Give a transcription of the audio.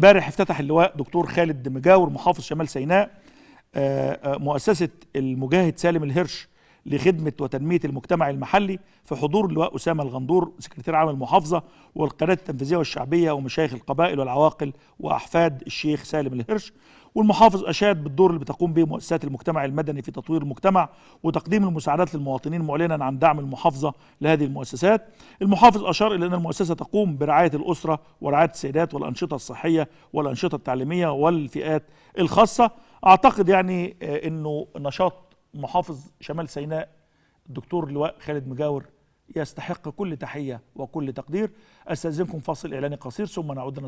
امبارح افتتح اللواء دكتور خالد مجاور محافظ شمال سيناء آه، آه، مؤسسة المجاهد سالم الهرش لخدمة وتنمية المجتمع المحلي في حضور اللواء أسامة الغندور سكرتير عام المحافظة والقناة التنفيذية والشعبية ومشايخ القبائل والعواقل وأحفاد الشيخ سالم الهرش والمحافظ أشاد بالدور اللي بتقوم به مؤسسات المجتمع المدني في تطوير المجتمع وتقديم المساعدات للمواطنين معلنا عن دعم المحافظة لهذه المؤسسات المحافظ أشار إلى أن المؤسسة تقوم برعاية الأسرة ورعاية السيدات والأنشطة الصحية والأنشطة التعليمية والفئات الخاصة أعتقد يعني آه، أنه نشاط محافظ شمال سيناء الدكتور لواء خالد مجاور يستحق كل تحية وكل تقدير أستأذنكم فاصل إعلاني قصير ثم نعود